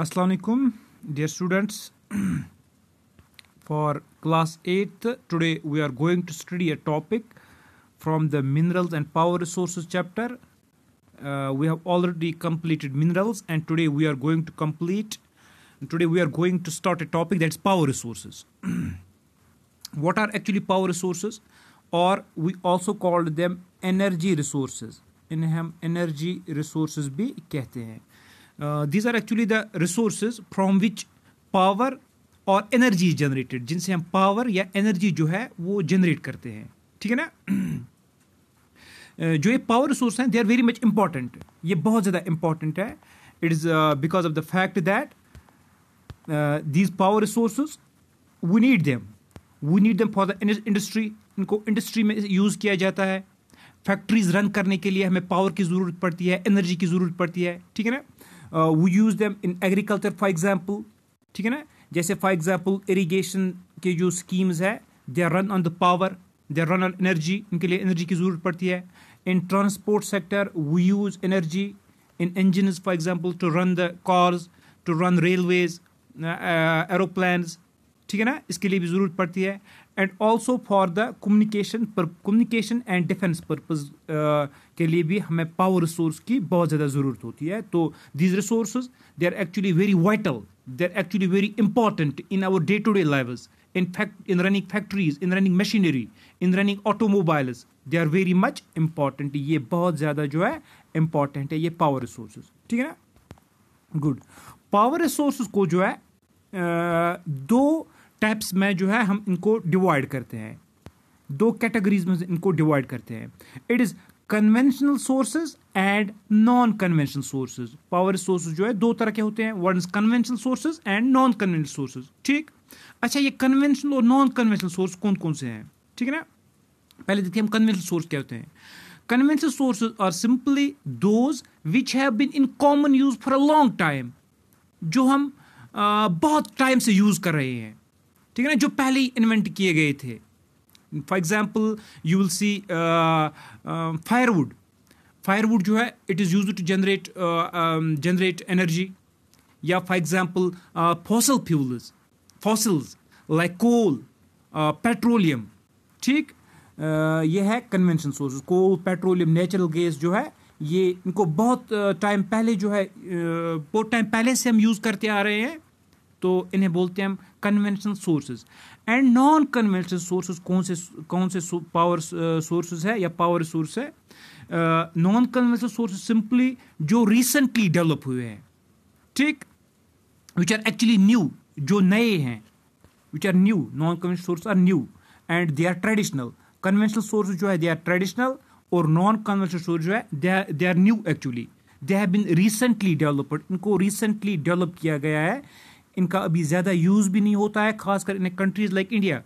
Assalamualaikum dear students for class 8th today we are going to study a topic from the minerals and power resources chapter uh, we have already completed minerals and today we are going to complete today we are going to start a topic that's power resources what are actually power resources or we also call them energy resources In हम energy resource भी कहते these are actually the resource from which power or energy generated जिनसे हम power या energy जो है वो generate करते हैं ठीक है ना uh, जो ये पावर रिसोर्स हैं they are very much important ये बहुत ज़्यादा इंपॉर्टेंट है it is because of the fact that these power resource we need them we need them for the industry इनको इंडस्ट्री में यूज़ किया जाता है फैक्ट्रीज रन करने के लिए हमें पावर की ज़रूरत पड़ती है एनर्जी की ज़रूरत पड़ती है ठीक है ना वो use them in agriculture for example ठीक है ना जैसे फॉर एग्जाम्पल इरीगेशन के जो स्कीम्स है they run on the power they run on energy इनके लिए एनर्जी की ज़रूरत पड़ती है in transport sector we use energy in engine for example to run the cars to run railways aeroplane ठीक है ना इसके लिए भी ज़रूरत पड़ती है and also for the communication communication and defence purpose के लिए भी हमें पावर रिसोर्स की बहुत ज़्यादा ज़रूरत होती है तो these resource they are actually very vital they are actually very important in our day to day live in fact in running factories in running machinery in running automobiles they are very much important ये बहुत ज़्यादा जो है important है ये power resource ठीक है ना गुड पावर रिसोर्स को जो है आ, uh, दो टाइप्स में जो है हम इनको डिवाइड करते हैं दो कैटेगरीज में इनको डिवाइड करते हैं it is conventional sources and non conventional sources power sources जो है दो तरह के होते हैं one is conventional sources and non conventional sources ठीक अच्छा ये कन्वेंशनल और नॉन कन्वेंशनल सोर्स कौन कौन से हैं ठीक है ना पहले देखिए हम कन्वेंशनल सोर्स क्या होते हैं conventional sources are simply those which have been in common use for a long time जो हम आ, बहुत टाइम से यूज कर रहे हैं ठीक है ना जो पहले ही इन्वेंट किए गए थे for example you will see firewood firewood जो है it is use to generate generate energy या for example fossil fuels fossils like coal petroleum ठीक uh, ये है convention sources coal petroleum natural gas जो है ये इनको बहुत टाइम uh, पहले जो है uh, बहुत टाइम पहले से हम यूज़ करते आ रहे हैं तो इन्हें बोलते हैं हम conventional sources and non conventional sources कौन से कौन से पावर सोर्सेज uh, है या पावर सोर्स है नॉन कन्वेंशनल सोर्सेज सिंपली जो रिसेंटली डेवलप हुए हैं ठीक विच आर एक्चुअली न्यू जो नए हैं which are new non conventional source are new and they are traditional conventional source जो है दे आर ट्रेडिशनल और नॉन कन्वेंशनल सोर्स जो है they are new actually they have been recently developed इनको recently develop किया गया है इनका अभी ज़्यादा यूज़ भी नहीं होता है खासकर इन कंट्रीज़ लाइक इंडिया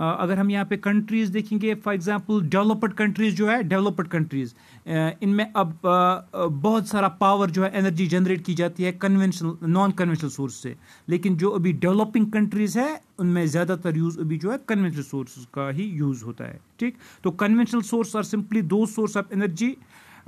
अगर हम यहाँ पे कंट्रीज़ देखेंगे फॉर एग्जांपल डेवलप्ड कंट्रीज़ जो है डेवलप्ड कंट्रीज़ इनमें अब बहुत सारा पावर जो है एनर्जी जनरेट की जाती है कन्वेंशनल नॉन कन्वेंशनल सोर्स से लेकिन जो अभी डेवलपिंग कंट्रीज़ है उनमें ज़्यादातर यूज़ अभी जो है कन्वेंशनल सोर्स का ही यूज़ होता है ठीक तो conventional source are simply those source of energy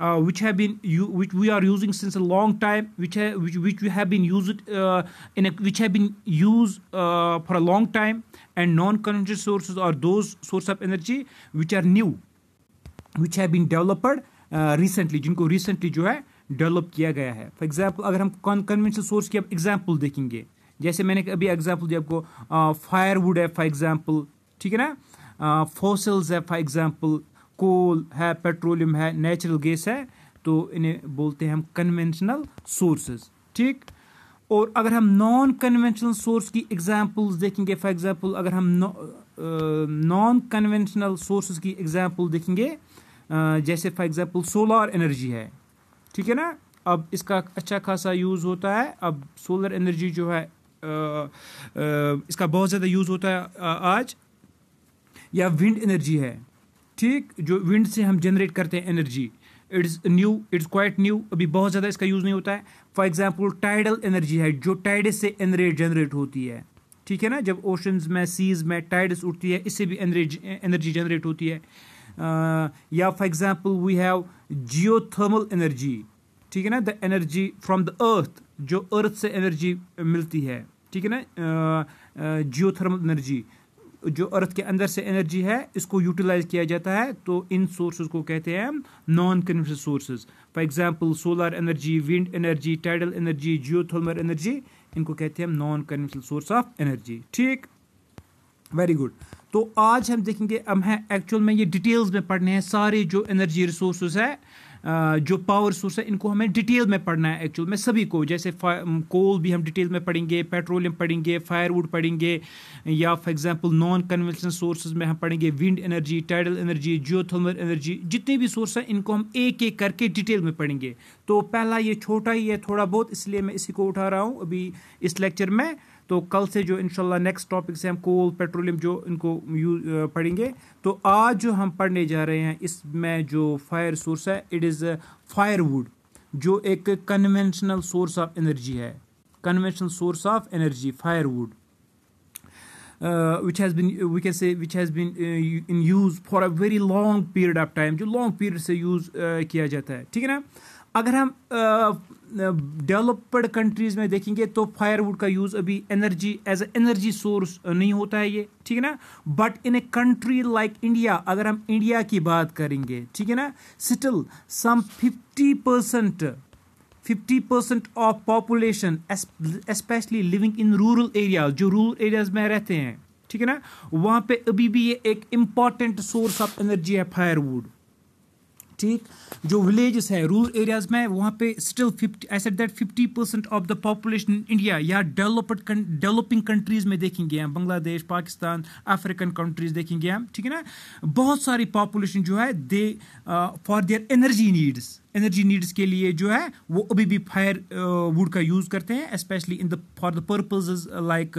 uh, which have been which we are using since a long time, which ha- which which we have been used uh, in a, which have been used uh, for a long time, and non-conventional sources are those source of energy which are new, which have been developed uh, recently, जिनको recently जो है develop किया गया है for example अगर हम conventional source की अब एग्जाम्पल देखेंगे जैसे मैंने अभी एग्जाम्पल दिया आपको फायरवुड है फॉर एग्जाम्पल ठीक है ना फोसल्स है फॉर एग्जाम्पल कोल है पेट्रोलियम है नेचुरल गैस है तो इन्हें बोलते हैं हम कन्वेंशनल सोर्सेज ठीक और अगर हम नॉन कन्वेंशनल सोर्स की एग्जांपल्स देखेंगे फॉर एग्जांपल अगर हम नॉन कन्वेंशनल सोर्सेज की एग्जांपल देखेंगे जैसे फॉर एग्जांपल सोलर एनर्जी है ठीक है ना अब इसका अच्छा खासा यूज़ होता है अब सोलर एनर्जी जो है इसका बहुत ज़्यादा यूज़ होता है आज या विंड एनर्जी है ठीक जो विंड से हम जनरेट करते हैं energy it's new it's quite new अभी बहुत ज़्यादा इसका यूज़ नहीं होता है फॉर एग्जाम्पल टाइडल एनर्जी है जो टाइड से एनरेज जनरेट होती है ठीक है ना जब ओशंस में सीज में टाइड्स उठती है इससे भी एनर्जी जनरेट होती है uh, या for example we have thermal energy ठीक है ना the energy from the earth जो अर्थ से एनर्जी मिलती है ठीक है ना थर्मल uh, एनर्जी uh, जो अर्थ के अंदर से एनर्जी है इसको यूटिलाइज किया जाता है तो इन सोर्सेज को कहते हैं non conventional sources for example solar energy wind energy tidal energy geothermal energy इनको कहते हैं non conventional source of energy ठीक वेरी गुड तो आज हम देखेंगे हम हैं एक्चुअल में ये डिटेल्स में पढ़ने हैं सारे जो एनर्जी रिसोर्सेज है जो पावर सोर्स है इनको हमें डिटेल में पढ़ना है एक्चुअल में सभी को जैसे कोल भी हम डिटेल में पढ़ेंगे पेट्रोलियम पढ़ेंगे फायरवुड पढ़ेंगे या for example non conventional sources में हम पढ़ेंगे wind energy tidal energy geothermal energy जितने भी सोर्स हैं इनको हम एक एक करके डिटेल में पढ़ेंगे तो पहला ये छोटा ही है थोड़ा बहुत इसलिए मैं इसी को उठा रहा हूँ अभी इस लेक्चर में तो कल से जो इनशाला नेक्स्ट टॉपिक से हम कोल पेट्रोलियम जो इनको पढ़ेंगे तो आज जो हम पढ़ने जा रहे हैं इसमें जो फायर सोर्स है इट इज़ फायरवुड जो एक कन्वेंशनल सोर्स ऑफ एनर्जी है conventional source of energy firewood uh, which has been we can say which has been uh, in use for a very long period of time जो long period से use किया जाता है ठीक है ना अगर हम डेवलप्ड कंट्रीज़ में देखेंगे तो फायरवुड का यूज़ अभी एनर्जी एज एनर्जी सोर्स नहीं होता है ये ठीक है ना but in a country like India अगर हम इंडिया की बात करेंगे ठीक है ना still some fifty percent 50% of population especially living in rural area जो रूरल एरियाज में रहते हैं ठीक है ना वहाँ पे अभी भी ये एक इम्पॉर्टेंट सोर्स ऑफ एनर्जी है फायरवुड ठीक जो विलेजेस है रूरल एरियाज में वहाँ पे still fifty asset that fifty percent of the population India या डेवलप्ड डेवलपिंग कंट्रीज में देखेंगे हम बांग्लादेश पाकिस्तान अफ्रीकन कंट्रीज देखेंगे हम ठीक है ना बहुत सारी पॉपुलेशन जो है they for their energy needs energy needs के लिए जो है वो अभी भी फायर वुड uh, का यूज़ करते हैं specially in the for the purpose like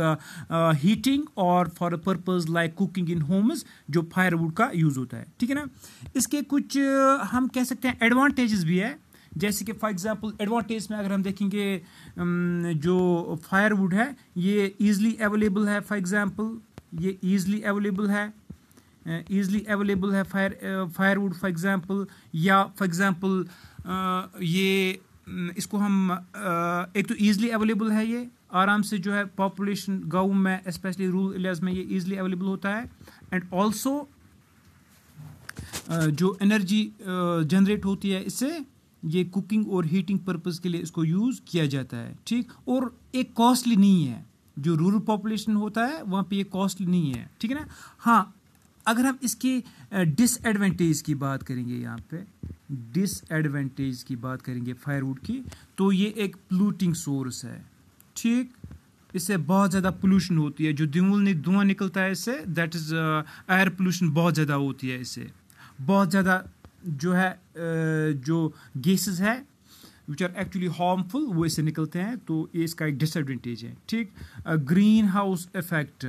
heating और for the purpose like cooking in homes जो फायर वुड का यूज़ होता है ठीक है ना इसके कुछ uh, हम कह सकते हैं एडवांटेजेस भी है जैसे कि फॉर एग्जांपल एडवांटेज में अगर हम देखेंगे um, जो फायर वुड है ये ईजली अवेलेबल है फॉर एग्ज़ाम्पल ये ईजली अवेलेबल है ईज़िली अवेलेबल है फायर फायरवुड फॉर एग्ज़ाम्पल या फॉर एग्ज़ाम्पल ये इसको हम एक तो ईज़ली अवेलेबल है ये आराम से जो है पॉपुलेशन गाँव में स्पेशली रूरल एरियाज़ में ये ईज़िली अवेलेबल होता है एंड ऑल्सो जो एनर्जी जनरेट होती है इससे ये कुकिंग और हीटिंग पर्पज़ के लिए इसको यूज़ किया जाता है ठीक और एक कॉस्टली नहीं है जो रूरल पॉपुलेशन होता है वहाँ पे ये कॉस्टली नहीं है ठीक है ना हाँ अगर हम इसकी डिसएडवेंटेज की बात करेंगे यहाँ पे डिसएडवेंटेज की बात करेंगे फायरवुड की तो ये एक प्लूटिंग सोर्स है ठीक इससे बहुत ज़्यादा पोल्यूशन होती है जो दिमुल धुआं निकलता है इससे दैट इज़ एयर पोल्यूशन बहुत ज़्यादा होती है इससे बहुत ज़्यादा जो है जो गैसेस है विच आर एक्चुअली हार्मफुल वो इससे निकलते हैं तो ये इसका एक डिसएडवेंटेज है ठीक ग्रीन हाउस इफेक्ट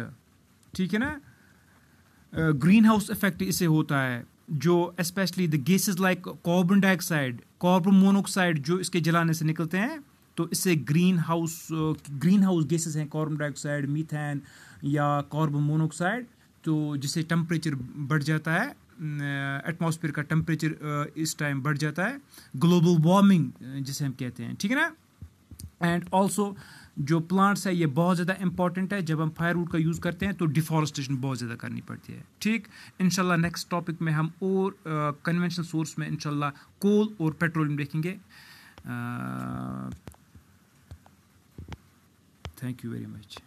ठीक है ना ग्रीन हाउस इफेक्ट इसे होता है जो specially the gases like carbon dioxide carbon monoxide जो इसके जलाने से निकलते हैं तो इससे greenhouse greenhouse gases हैं कार्बन डाइऑक्साइड मीथेन या कार्बन मोनोक्साइड तो जिससे टेम्परेचर बढ़ जाता है एटमॉस्फेयर का टेम्परेचर इस टाइम बढ़ जाता है ग्लोबल वार्मिंग जिसे हम कहते हैं ठीक है ना एंड ऑल्सो जो प्लांट्स है ये बहुत ज़्यादा इंपॉर्टेंट है जब हम फायर फायरवुड का यूज़ करते हैं तो डिफॉरेस्टेशन बहुत ज़्यादा करनी पड़ती है ठीक इनशाला नेक्स्ट टॉपिक में हम और कन्वेंशन सोर्स में इनशाला कोल और पेट्रोलियम देखेंगे थैंक यू वेरी मच